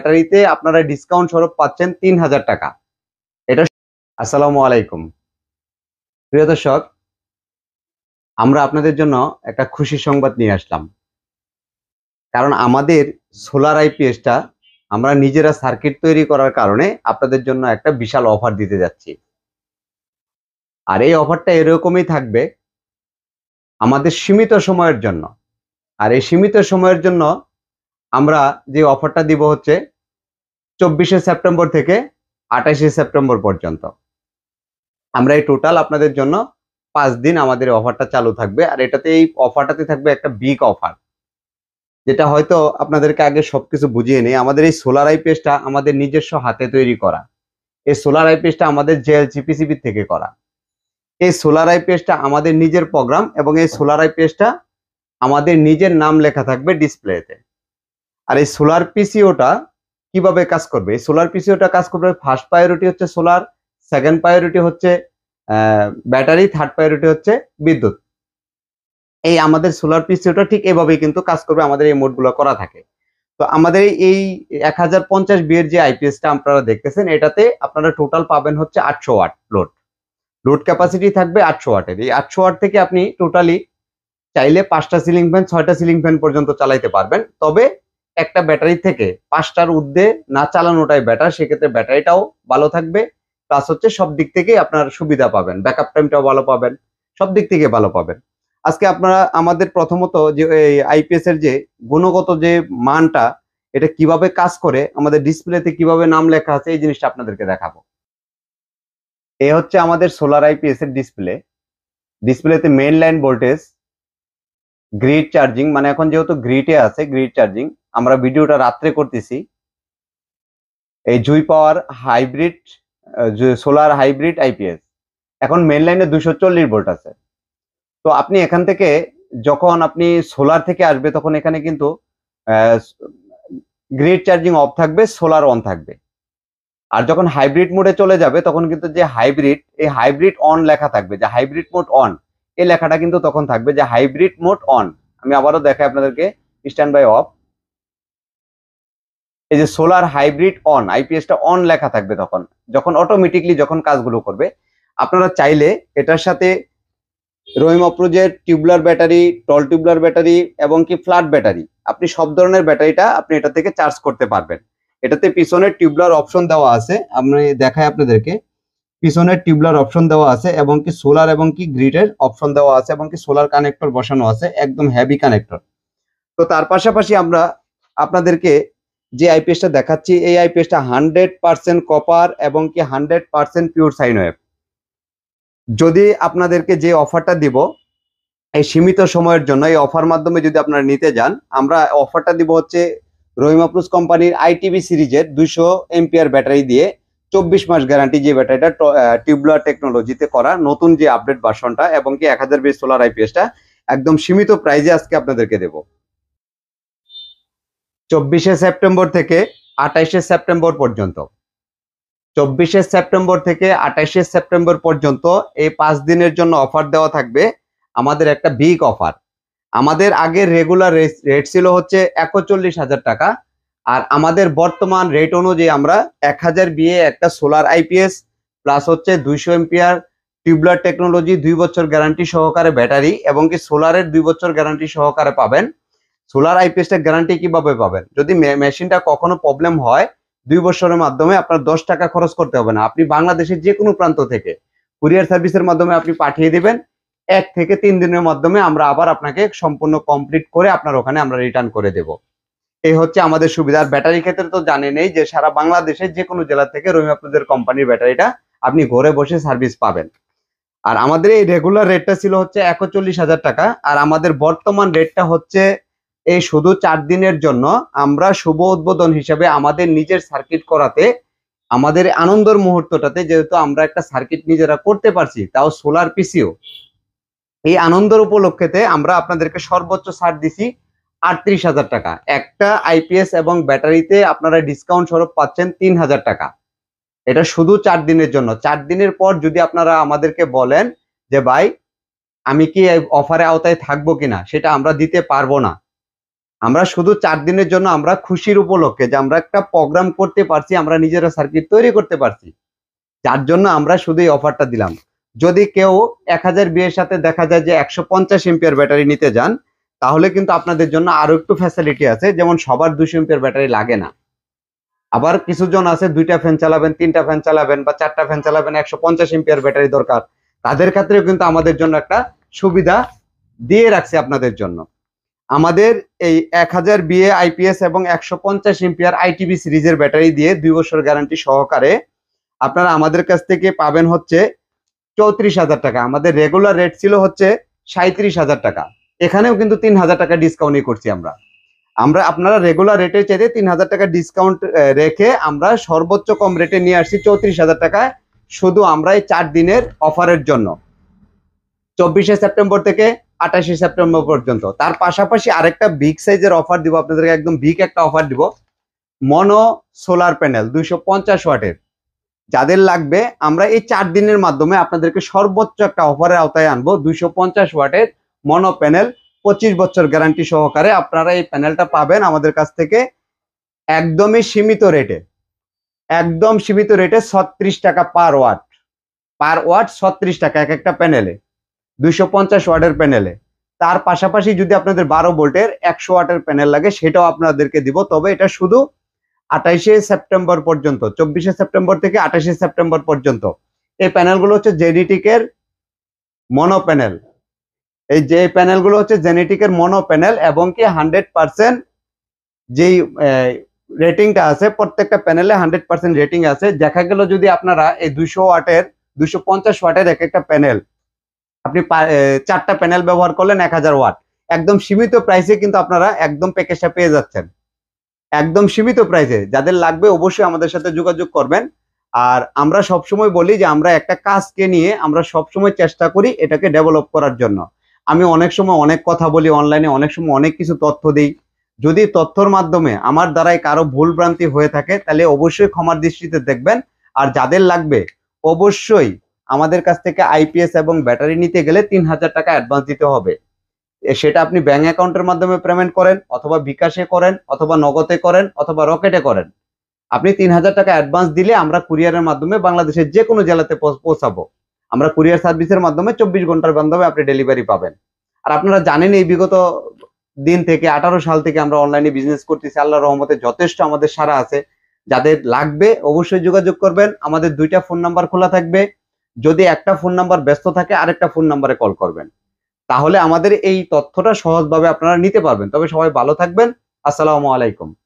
ব্যাটারিতে আপনারা ডিসকাউন্ট স্বরূপ পাচ্ছেন তিন হাজার টাকা এটা আসসালামু আলাইকুম প্রিয় দর্শক আমরা আপনাদের জন্য একটা খুশি সংবাদ নিয়ে আসলাম কারণ আমাদের সোলার আইপিএসটা আমরা নিজেরা সার্কিট তৈরি করার কারণে আপনাদের জন্য একটা বিশাল অফার দিতে যাচ্ছি আর এই অফারটা এরকমই থাকবে আমাদের সীমিত সময়ের জন্য আর এই সীমিত সময়ের জন্য আমরা যে অফারটা দিব হচ্ছে চব্বিশে সেপ্টেম্বর থেকে আঠাশে সেপ্টেম্বর পর্যন্ত আমরা এই টোটাল আপনাদের জন্য পাঁচ দিন আমাদের অফারটা চালু থাকবে আর এটাতে এই অফারটাতে থাকবে একটা বিগ অফার যেটা হয়তো আপনাদেরকে আগে সবকিছু বুঝিয়ে নেই আমাদের এই সোলার আইপিএসটা আমাদের নিজস্ব হাতে তৈরি করা এই সোলার আইপিএসটা আমাদের জেএলজিপিসিবি থেকে করা এই সোলার আইপিএসটা আমাদের নিজের প্রোগ্রাম এবং এই সোলার আইপিএসটা আমাদের নিজের নাম লেখা থাকবে ডিসপ্লেতে আর এই সোলার পিসিওটা কিভাবে কাজ করবে এই সোলার পিসিওটা কাজ করবে ফার্স্ট প্রায়োরিটি হচ্ছে সোলার সেকেন্ড প্রায়োরিটি হচ্ছে ব্যাটারি থার্ড প্রায়োরিটি হচ্ছে বিদ্যুৎ এই আমাদের সোলার পিসিওটা ঠিক এভাবেই কিন্তু কাজ করবে আমাদের এই মোডগুলো করা থাকে তো আমাদের এই এক হাজার পঞ্চাশ বিয়ের যে আইপিএসটা আপনারা দেখতেছেন এটাতে আপনারা টোটাল পাবেন হচ্ছে আটশো ওয়াট লোড লোড ক্যাপাসিটি থাকবে আটশো ওয়াটের এই আটশো ওয়াট থেকে আপনি টোটালি চাইলে পাঁচটা সিলিং ফ্যান ছয়টা সিলিং ফ্যান পর্যন্ত চালাইতে পারবেন তবে একটা ব্যাটারি থেকে পাঁচটার ঊর্ধ্বে না চালানোটাই ব্যাটার সেক্ষেত্রে ব্যাটারিটাও ভালো থাকবে প্লাস হচ্ছে সব দিক থেকেই আপনার সুবিধা পাবেন ব্যাক আপ টাইমটাও ভালো পাবেন সব দিক থেকে ভালো পাবেন আজকে আপনারা আমাদের প্রথমত যে এই আইপিএস এর যে গুণগত যে মানটা এটা কিভাবে কাজ করে আমাদের ডিসপ্লেতে কিভাবে নাম লেখা আছে এই জিনিসটা আপনাদেরকে দেখাবো এ হচ্ছে আমাদের সোলার আইপিএস এর ডিসপ্লে ডিসপ্লেতে main line voltage grid charging মানে এখন যেহেতু গ্রিডে আছে গ্রিড চার্জিং আমরা ভিডিওটা রাত্রে করতেছি এই জুই power hybrid solar hybrid IPS এখন মেন লাইনে দুশো চল্লিশ ভোল্ট আছে তো আপনি এখান থেকে যখন আপনি সোলার থেকে আসবে তখন এখানে কিন্তু গ্রিড চার্জিং অফ থাকবে সোলার অন থাকবে আর যখন হাইব্রিড মোডে চলে যাবে তখন কিন্তু যে হাইব্রিড এই হাইব্রিড অন লেখা থাকবে যে হাইব্রিড মোড অন এই লেখাটা কিন্তু তখন থাকবে যে হাইব্রিড মোড অন আমি আবারও দেখাই আপনাদেরকে স্ট্যান্ড বাই অফ এই যে সোলার হাইব্রিড অন আইপিএসটা অন লেখা থাকবে তখন যখন অটোমেটিকলি যখন কাজগুলো করবে আপনারা চাইলে এটার সাথে রহিম অপ্রোজের tubular battery tall tubular battery এবং কি ফ্ল্যাট ব্যাটারি আপনি সব ধরনের ব্যাটারিটা আপনি এটা থেকে চার্জ করতে পারবেন এটাতে পিছনের টিউবলার অপশন দেওয়া আছে আমি দেখাই আপনাদেরকে পিছনে টিউবলার অপশন দেওয়া আছে এবং কি সোলার এবং কি গ্রিডের অপশন দেওয়া আছে এবং কি সোলার কানেক্টর বসানো আছে একদম হেভি কানেক্টর তো তার পাশাপাশি আমরা আপনাদেরকে যে আইপিএসটা দেখাচ্ছি এই আইপিএসটা হান্ড্রেড পারসেন্ট কপার এবং কি হান্ড্রেড পারসেন্ট পিওর সাইন যদি আপনাদেরকে যে অফারটা দিব এই সীমিত সময়ের জন্য এই অফার মাধ্যমে যদি আপনারা নিতে যান আমরা অফারটা দিব হচ্ছে রহিমা প্লুস কোম্পানির আইটিভি সিরিজের দুইশো এমপিআর ব্যাটারি দিয়ে চব্বিশ মাস গ্যারান্টি যে ব্যাটারিটা টিউবলার টেকনোলজিতে করা নতুন যে আপডেট ভার্সনটা এবং কি এক হাজার বিশ সোলার আইপিএসটা একদম সীমিত প্রাইজে আজকে আপনাদেরকে দেবো চব্বিশে সেপ্টেম্বর থেকে আঠাইশে সেপ্টেম্বর পর্যন্ত চব্বিশে সেপ্টেম্বর থেকে আঠাইশে সেপ্টেম্বর পর্যন্ত এই পাঁচ দিনের জন্য অফার দেওয়া থাকবে আমাদের একটা বিগ অফার আমাদের আগের রেগুলার রেট ছিল হচ্ছে একচল্লিশ হাজার টাকা আর আমাদের বর্তমান রেট অনুযায়ী আমরা এক হাজার বিয়ে একটা সোলার আইপিএস প্লাস হচ্ছে দুইশো এমপিয়ার টিউবলার টেকনোলজি দুই বছর গ্যারান্টি সহকারে ব্যাটারি এবং কি সোলারের দুই বছর গ্যারান্টি সহকারে পাবেন সোলার আইপিএসটা গ্যারান্টি কিভাবে পাবেন যদি মেশিনটা কখনো প্রবলেম হয় দুই বছরের মাধ্যমে আপনার দশ টাকা খরচ করতে হবে না আপনি বাংলাদেশের যে কোনো প্রান্ত থেকে কুরিয়ার সার্ভিসের মাধ্যমে আপনি পাঠিয়ে দিবেন এক থেকে তিন দিনের মাধ্যমে আমরা আবার আপনাকে সম্পূর্ণ কমপ্লিট করে আপনার ওখানে আমরা রিটার্ন করে দেব এই হচ্ছে আমাদের সুবিধা আর ক্ষেত্রে তো জানে নেই যে সারা বাংলাদেশে যে কোনো জেলা থেকে রহিম আপনাদের কোম্পানির ব্যাটারিটা আপনি ঘরে বসে সার্ভিস পাবেন আর আমাদের এই রেগুলার রেটটা ছিল হচ্ছে একচল্লিশ হাজার টাকা আর আমাদের বর্তমান রেটটা হচ্ছে এই শুধু চার দিনের জন্য আমরা শুভ উদ্বোধন হিসেবে আমাদের নিজের সার্কিট করাতে আমাদের আনন্দর মুহূর্তটাতে যেহেতু আমরা একটা সার্কিট নিজেরা করতে পারছি তাও সোলার পিসিও এই আনন্দের উপলক্ষেতে আমরা আপনাদেরকে সর্বোচ্চ ছাড় দিছি আটত্রিশ হাজার টাকা একটা আইপিএস এবং ব্যাটারিতে আপনারা ডিসকাউন্ট স্বরূপ পাচ্ছেন তিন হাজার টাকা এটা শুধু চার দিনের জন্য চার দিনের পর যদি আপনারা আমাদেরকে বলেন যে ভাই আমি কি অফারে আওতায় থাকবো কিনা সেটা আমরা দিতে পারবো না আমরা শুধু চার দিনের জন্য আমরা খুশির উপলক্ষে যে আমরা একটা প্রোগ্রাম করতে পারছি আমরা নিজেরা সার্কিট তৈরি করতে পারছি যার জন্য আমরা শুধু এই অফারটা দিলাম যদি কেউ এক হাজার বিয়ের সাথে দেখা যায় যে একশো পঞ্চাশ এমপিয়ার ব্যাটারি নিতে যান তাহলে কিন্তু আপনাদের জন্য আরো একটু ফ্যাসিলিটি আছে যেমন সবার দুশো এমপিয়ার ব্যাটারি লাগে না আবার কিছুজন আছে দুইটা ফ্যান চালাবেন তিনটা ফ্যান চালাবেন বা চারটা ফ্যান চালাবেন একশো পঞ্চাশ এমপিয়ার ব্যাটারি দরকার তাদের ক্ষেত্রেও কিন্তু আমাদের জন্য একটা সুবিধা দিয়ে রাখছে আপনাদের জন্য আমাদের এই এক হাজার বিএ আইপিএস এবং একশো পঞ্চাশ এমপিআর আইটিভি সিরিজের ব্যাটারি দিয়ে দুই বছর গ্যারান্টি সহকারে আপনারা আমাদের কাছ থেকে পাবেন হচ্ছে চৌত্রিশ হাজার টাকা আমাদের রেগুলার রেট ছিল হচ্ছে সাঁত্রিশ হাজার টাকা এখানেও কিন্তু তিন হাজার টাকা ডিসকাউন্টই করছি আমরা আমরা আপনারা রেগুলার রেটে চাইতে তিন হাজার টাকা ডিসকাউন্ট রেখে আমরা সর্বোচ্চ কম রেটে নিয়ে আসছি চৌত্রিশ হাজার টাকায় শুধু আমরা এই চার দিনের অফারের জন্য চব্বিশে সেপ্টেম্বর থেকে আঠাশে সেপ্টেম্বর পর্যন্ত তার পাশাপাশি আরেকটা বিগ সাইজের অফার দিব আপনাদেরকে একদম বিগ একটা অফার দিব মনো সোলার প্যানেল দুইশো পঞ্চাশ ওয়াটের যাদের লাগবে আমরা এই চার দিনের মাধ্যমে আপনাদেরকে সর্বোচ্চ একটা অফারের আওতায় আনবো দুইশো পঞ্চাশ ওয়াটের মনো প্যানেল পঁচিশ বছর গ্যারান্টি সহকারে আপনারা এই প্যানেলটা পাবেন আমাদের কাছ থেকে একদমই সীমিত রেটে একদম সীমিত রেটে ছত্রিশ টাকা পার ওয়াট পার ওয়াট ছত্রিশ টাকা এক একটা প্যানেলে 250 পঞ্চাশ ওয়াটের প্যানেলে তার পাশাপাশি যদি আপনাদের বারো ভোল্টের একশো ওয়াটের প্যানেল লাগে সেটাও আপনাদেরকে দিব তবে এটা শুধু আঠাইশে সেপ্টেম্বর পর্যন্ত চব্বিশে সেপ্টেম্বর থেকে আঠাশে সেপ্টেম্বর পর্যন্ত এই প্যানেলগুলো হচ্ছে জেনেটিকের মনো প্যানেল এই যে প্যানেলগুলো হচ্ছে জেনেটিকের মনো প্যানেল এবং কি হান্ড্রেড পারসেন্ট যেই রেটিংটা আছে প্রত্যেকটা প্যানেলে হান্ড্রেড পার্সেন্ট রেটিং আছে দেখা গেল যদি আপনারা এই দুশো ওয়াটের দুশো পঞ্চাশ ওয়াটের এক একটা প্যানেল আপনি চারটা প্যানেল ব্যবহার করলেন এক হাজার ওয়াট একদম সীমিত প্রাইসে কিন্তু আপনারা একদম প্যাকেজটা পেয়ে যাচ্ছেন একদম সীমিত প্রাইসে যাদের লাগবে অবশ্যই আমাদের সাথে যোগাযোগ করবেন আর আমরা সবসময় বলি যে আমরা একটা কাজকে নিয়ে আমরা সবসময় চেষ্টা করি এটাকে ডেভেলপ করার জন্য আমি অনেক সময় অনেক কথা বলি অনলাইনে অনেক সময় অনেক কিছু তথ্য দিই যদি তথ্যর মাধ্যমে আমার দ্বারাই কারো ভুল ভ্রান্তি হয়ে থাকে তাহলে অবশ্যই ক্ষমার দৃষ্টিতে দেখবেন আর যাদের লাগবে অবশ্যই আমাদের কাছ থেকে আইপিএস এবং ব্যাটারি নিতে গেলে তিন হাজার টাকা অ্যাডভান্স দিতে হবে সেটা আপনি ব্যাঙ্ক অ্যাকাউন্টের মাধ্যমে পেমেন্ট করেন অথবা বিকাশে করেন অথবা নগদে করেন অথবা রকেটে করেন আপনি তিন হাজার টাকা অ্যাডভান্স দিলে আমরা কুরিয়ারের মাধ্যমে বাংলাদেশের যে কোনো জেলাতে পৌঁছাবো আমরা কুরিয়ার সার্ভিসের মাধ্যমে চব্বিশ ঘন্টার মাধ্যমে আপনি ডেলিভারি পাবেন আর আপনারা জানেন এই বিগত দিন থেকে আঠারো সাল থেকে আমরা অনলাইনে বিজনেস করতেছি আল্লাহ রহমতে যথেষ্ট আমাদের সারা আছে যাদের লাগবে অবশ্যই যোগাযোগ করবেন আমাদের দুইটা ফোন নাম্বার খোলা থাকবে যদি একটা ফোন নাম্বার ব্যস্ত থাকে আরেকটা ফোন নাম্বারে কল করবেন তাহলে আমাদের এই তথ্যটা সহজভাবে আপনারা নিতে পারবেন তবে সবাই ভালো থাকবেন আসসালামু আলাইকুম